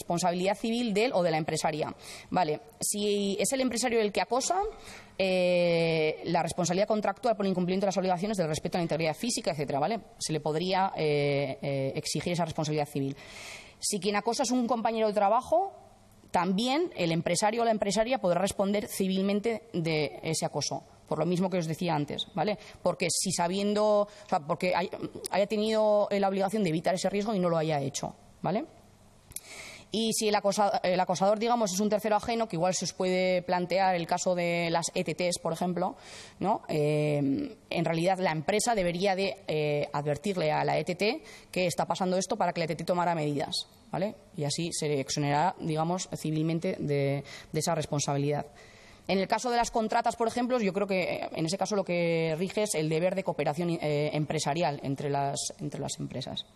responsabilidad civil del o de la empresaria. Vale, si es el empresario el que acosa, eh, la responsabilidad contractual por incumplimiento de las obligaciones del respeto a la integridad física, etcétera, ¿vale? Se le podría eh, eh, exigir esa responsabilidad civil. Si quien acosa es un compañero de trabajo, también el empresario o la empresaria podrá responder civilmente de ese acoso por lo mismo que os decía antes, ¿vale? Porque si sabiendo, porque haya tenido la obligación de evitar ese riesgo y no lo haya hecho, ¿vale? Y si el acosador, digamos, es un tercero ajeno, que igual se os puede plantear el caso de las ETTs, por ejemplo, eh, en realidad la empresa debería de eh, advertirle a la ETT que está pasando esto para que la ETT tomara medidas, ¿vale? Y así se exonerará, digamos, civilmente de, esa responsabilidad. En el caso de las contratas, por ejemplo, yo creo que eh, en ese caso lo que rige es el deber de cooperación empresarial entre las empresas.